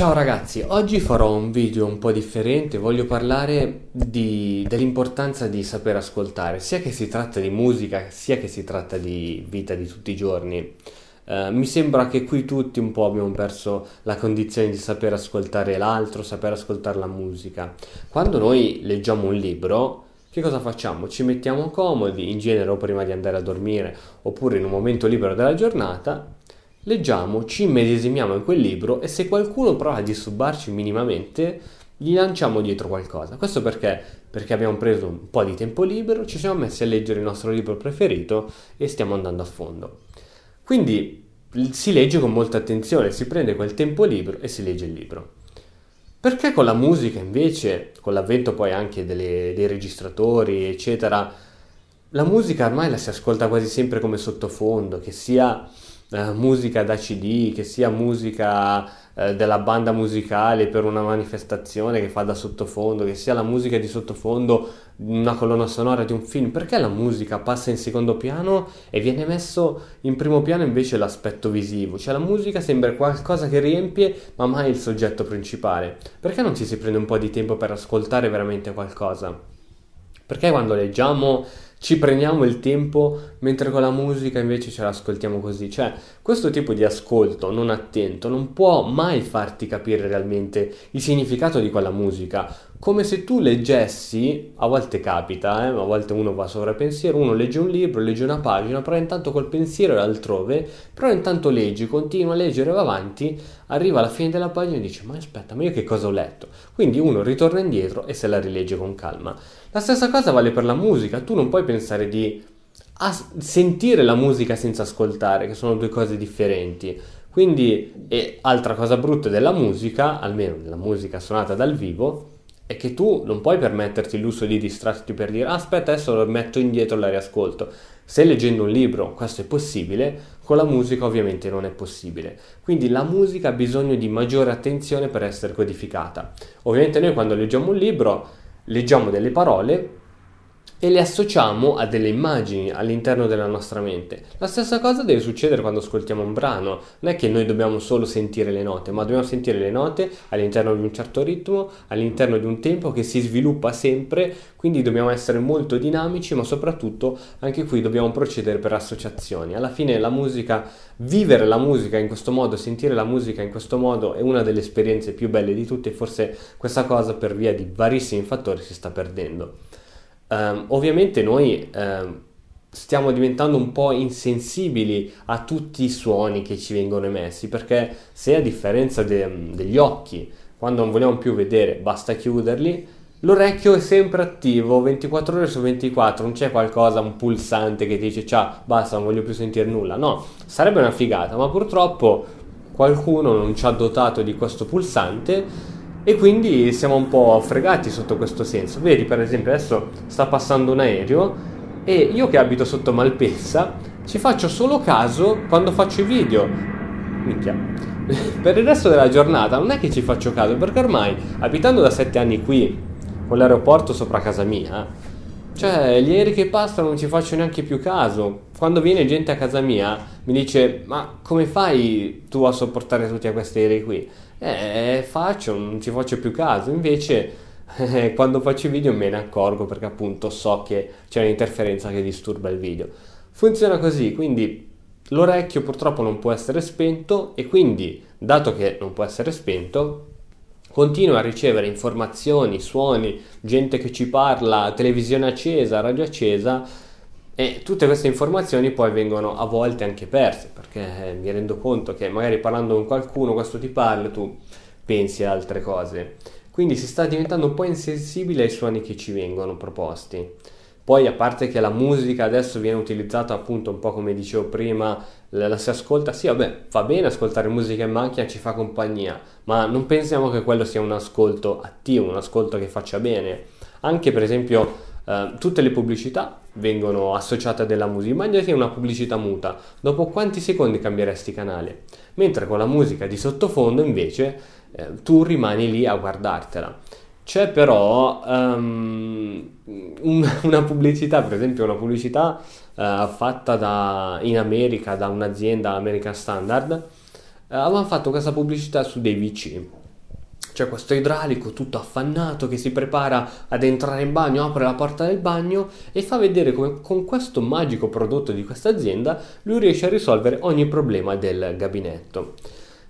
Ciao ragazzi, oggi farò un video un po' differente, voglio parlare di, dell'importanza di saper ascoltare, sia che si tratta di musica, sia che si tratta di vita di tutti i giorni. Uh, mi sembra che qui tutti un po' abbiamo perso la condizione di saper ascoltare l'altro, saper ascoltare la musica. Quando noi leggiamo un libro, che cosa facciamo? Ci mettiamo comodi, in genere o prima di andare a dormire, oppure in un momento libero della giornata, Leggiamo, ci immedesimiamo in quel libro e se qualcuno prova a disturbarci minimamente, gli lanciamo dietro qualcosa. Questo perché? Perché abbiamo preso un po' di tempo libero, ci siamo messi a leggere il nostro libro preferito e stiamo andando a fondo. Quindi si legge con molta attenzione, si prende quel tempo libero e si legge il libro. Perché con la musica invece, con l'avvento poi anche delle, dei registratori, eccetera, la musica ormai la si ascolta quasi sempre come sottofondo, che sia eh, musica da CD, che sia musica eh, della banda musicale per una manifestazione che fa da sottofondo, che sia la musica di sottofondo una colonna sonora di un film, perché la musica passa in secondo piano e viene messo in primo piano invece l'aspetto visivo? Cioè la musica sembra qualcosa che riempie ma mai il soggetto principale. Perché non ci si prende un po' di tempo per ascoltare veramente qualcosa? Perché quando leggiamo ci prendiamo il tempo, mentre con la musica invece ce l'ascoltiamo così. Cioè, questo tipo di ascolto non attento non può mai farti capire realmente il significato di quella musica come se tu leggessi, a volte capita, eh, a volte uno va sopra pensiero, uno legge un libro, legge una pagina, però intanto col pensiero è altrove, però intanto leggi, continua a leggere, va avanti, arriva alla fine della pagina e dice ma aspetta, ma io che cosa ho letto? Quindi uno ritorna indietro e se la rilegge con calma. La stessa cosa vale per la musica, tu non puoi pensare di sentire la musica senza ascoltare, che sono due cose differenti. Quindi, e altra cosa brutta della musica, almeno della musica suonata dal vivo, è che tu non puoi permetterti il lusso di distrarti per dire ah, aspetta adesso lo metto indietro e la riascolto. Se leggendo un libro questo è possibile, con la musica ovviamente non è possibile. Quindi la musica ha bisogno di maggiore attenzione per essere codificata. Ovviamente noi quando leggiamo un libro leggiamo delle parole e le associamo a delle immagini all'interno della nostra mente. La stessa cosa deve succedere quando ascoltiamo un brano, non è che noi dobbiamo solo sentire le note, ma dobbiamo sentire le note all'interno di un certo ritmo, all'interno di un tempo che si sviluppa sempre, quindi dobbiamo essere molto dinamici, ma soprattutto anche qui dobbiamo procedere per associazioni. Alla fine la musica, vivere la musica in questo modo, sentire la musica in questo modo è una delle esperienze più belle di tutte e forse questa cosa per via di varissimi fattori si sta perdendo. Um, ovviamente noi um, stiamo diventando un po' insensibili a tutti i suoni che ci vengono emessi, perché se a differenza de- degli occhi, quando non vogliamo più vedere, basta chiuderli, l'orecchio è sempre attivo 24 ore su 24, non c'è qualcosa, un pulsante che dice ciao, basta, non voglio più sentire nulla. No, sarebbe una figata, ma purtroppo qualcuno non ci ha dotato di questo pulsante e quindi siamo un po' fregati sotto questo senso. Vedi, per esempio, adesso sta passando un aereo e io che abito sotto Malpensa ci faccio solo caso quando faccio i video. Minchia. per il resto della giornata non è che ci faccio caso, perché ormai abitando da 7 anni qui, con l'aeroporto sopra casa mia, cioè gli aerei che passano non ci faccio neanche più caso. Quando viene gente a casa mia mi dice "Ma come fai tu a sopportare tutti questi aerei qui?" eh, faccio, non ci faccio più caso. Invece eh, quando faccio i video me ne accorgo perché appunto so che c'è un'interferenza che disturba il video. Funziona così, quindi l'orecchio purtroppo non può essere spento e quindi, dato che non può essere spento, continua a ricevere informazioni, suoni, gente che ci parla, televisione accesa, radio accesa e tutte queste informazioni poi vengono a volte anche perse, perché eh, mi rendo conto che magari parlando con qualcuno, questo ti parla, tu pensi a altre cose. Quindi si sta diventando un po' insensibile ai suoni che ci vengono proposti. Poi a parte che la musica adesso viene utilizzata appunto un po' come dicevo prima, la, la si ascolta, sì vabbè, fa bene ascoltare musica in macchina, ci fa compagnia, ma non pensiamo che quello sia un ascolto attivo, un ascolto che faccia bene. Anche per esempio eh, tutte le pubblicità vengono associate a della musica. Immaginati una pubblicità muta, dopo quanti secondi cambieresti canale? Mentre con la musica di sottofondo invece eh, tu rimani lì a guardartela. C'è però um, una pubblicità, per esempio una pubblicità uh, fatta da, in America da un'azienda American Standard, uh, avevano fatto questa pubblicità su dei VC c'è questo idraulico tutto affannato che si prepara ad entrare in bagno, apre la porta del bagno e fa vedere come con questo magico prodotto di questa azienda lui riesce a risolvere ogni problema del gabinetto.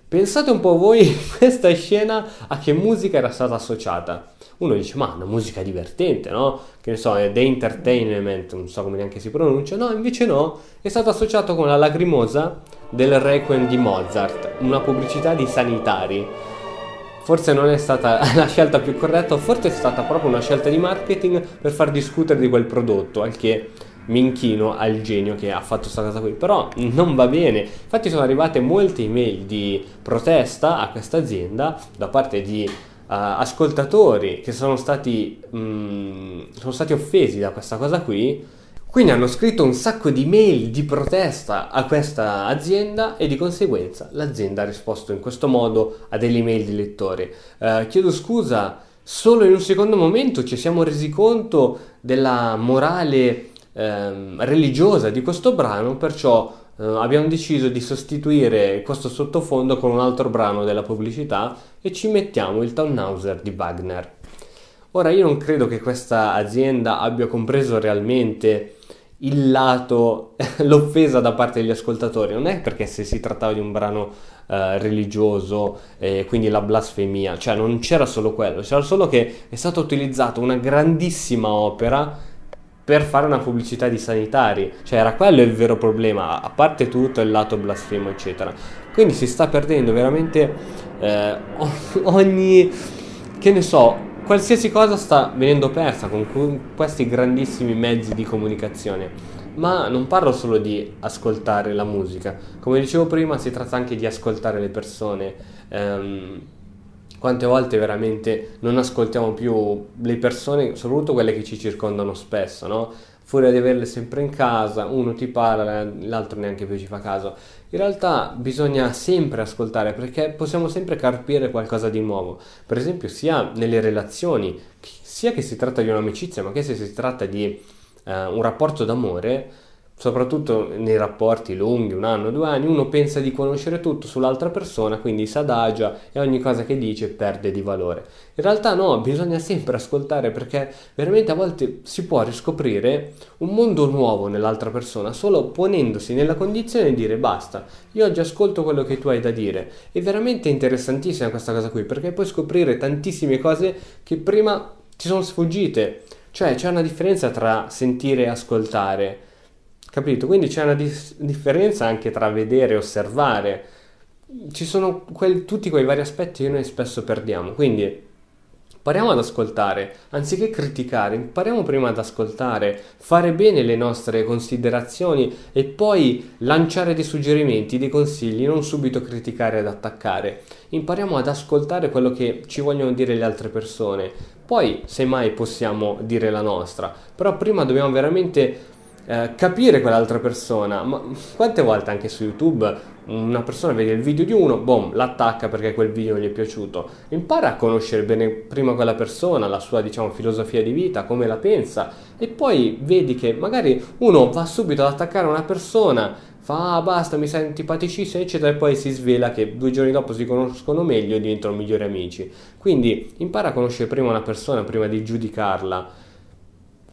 Pensate un po' voi questa scena a che musica era stata associata. Uno dice, ma una musica divertente, no? Che ne so, è The Entertainment, non so come neanche si pronuncia. No, invece no, è stato associato con la lacrimosa del Requiem di Mozart, una pubblicità di sanitari forse non è stata la scelta più corretta, o forse è stata proprio una scelta di marketing per far discutere di quel prodotto, al che mi inchino al genio che ha fatto questa cosa qui, però non va bene. Infatti sono arrivate molte email di protesta a questa azienda da parte di Uh, ascoltatori che sono stati, mh, mm, sono stati offesi da questa cosa qui quindi hanno scritto un sacco di mail di protesta a questa azienda e di conseguenza l'azienda ha risposto in questo modo a delle mail di lettore. Eh, chiedo scusa, solo in un secondo momento ci siamo resi conto della morale ehm, religiosa di questo brano, perciò eh, abbiamo deciso di sostituire questo sottofondo con un altro brano della pubblicità e ci mettiamo il Tannhauser di Wagner. Ora io non credo che questa azienda abbia compreso realmente il lato, l'offesa da parte degli ascoltatori, non è perché se si trattava di un brano eh, religioso, eh, quindi la blasfemia, cioè non c'era solo quello, c'era solo che è stata utilizzata una grandissima opera per fare una pubblicità di sanitari, cioè era quello il vero problema, a parte tutto il lato blasfemo, eccetera. Quindi si sta perdendo veramente eh, ogni, che ne so, qualsiasi cosa sta venendo persa con questi grandissimi mezzi di comunicazione. Ma non parlo solo di ascoltare la musica, come dicevo prima si tratta anche di ascoltare le persone. Um, quante volte veramente non ascoltiamo più le persone, soprattutto quelle che ci circondano spesso, no? fuori ad averle sempre in casa, uno ti parla, l'altro neanche più ci fa caso. In realtà bisogna sempre ascoltare perché possiamo sempre carpire qualcosa di nuovo, per esempio sia nelle relazioni, sia che si tratta di un'amicizia, ma che se si tratta di eh, un rapporto d'amore, soprattutto nei rapporti lunghi, un anno, due anni, uno pensa di conoscere tutto sull'altra persona, quindi si adagia e ogni cosa che dice perde di valore. In realtà no, bisogna sempre ascoltare perché veramente a volte si può riscoprire un mondo nuovo nell'altra persona solo ponendosi nella condizione di dire basta, io oggi ascolto quello che tu hai da dire. È veramente interessantissima questa cosa qui perché puoi scoprire tantissime cose che prima ti sono sfuggite. Cioè c'è una differenza tra sentire e ascoltare. Capito? Quindi c'è una dis- differenza anche tra vedere e osservare. Ci sono quel, tutti quei vari aspetti che noi spesso perdiamo. Quindi impariamo ad ascoltare, anziché criticare, impariamo prima ad ascoltare, fare bene le nostre considerazioni e poi lanciare dei suggerimenti, dei consigli, non subito criticare ed attaccare. Impariamo ad ascoltare quello che ci vogliono dire le altre persone. Poi, semmai, possiamo dire la nostra, però prima dobbiamo veramente eh, capire quell'altra persona, ma quante volte anche su YouTube una persona vede il video di uno, boom, l'attacca perché quel video non gli è piaciuto. Impara a conoscere bene prima quella persona, la sua diciamo filosofia di vita, come la pensa e poi vedi che magari uno va subito ad attaccare una persona, fa ah, basta, mi sei antipaticissimo eccetera e poi si svela che due giorni dopo si conoscono meglio e diventano migliori amici. Quindi impara a conoscere prima una persona prima di giudicarla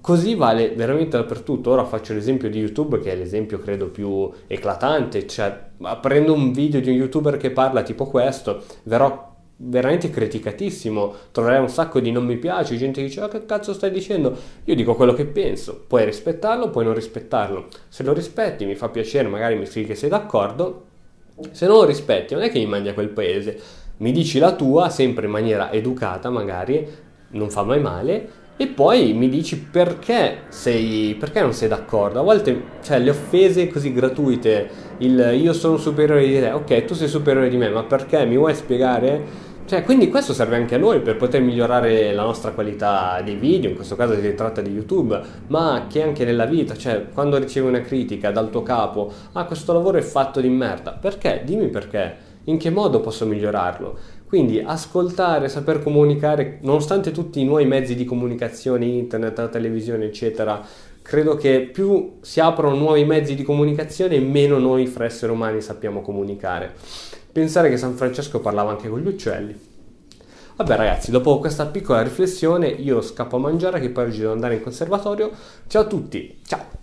Così vale veramente dappertutto. Ora faccio l'esempio di YouTube, che è l'esempio credo più eclatante, cioè prendo un video di un youtuber che parla tipo questo, verrò veramente criticatissimo, troverai un sacco di non mi piace, gente che dice oh, che cazzo stai dicendo, io dico quello che penso, puoi rispettarlo, puoi non rispettarlo, se lo rispetti mi fa piacere, magari mi scrivi che sei d'accordo, se non lo rispetti non è che mi mandi a quel paese, mi dici la tua sempre in maniera educata magari, non fa mai male e poi mi dici perché, sei, perché non sei d'accordo? A volte, cioè, le offese così gratuite, il io sono superiore di te, ok, tu sei superiore di me, ma perché? Mi vuoi spiegare? Cioè, quindi questo serve anche a noi per poter migliorare la nostra qualità dei video, in questo caso si tratta di YouTube, ma che anche nella vita, cioè, quando ricevi una critica dal tuo capo, ah, questo lavoro è fatto di merda, perché? Dimmi perché, in che modo posso migliorarlo? Quindi ascoltare, saper comunicare, nonostante tutti i nuovi mezzi di comunicazione, internet, la televisione, eccetera, credo che più si aprono nuovi mezzi di comunicazione, meno noi fra esseri umani sappiamo comunicare. Pensare che San Francesco parlava anche con gli uccelli. Vabbè ragazzi, dopo questa piccola riflessione io scappo a mangiare che poi oggi devo andare in conservatorio. Ciao a tutti, ciao!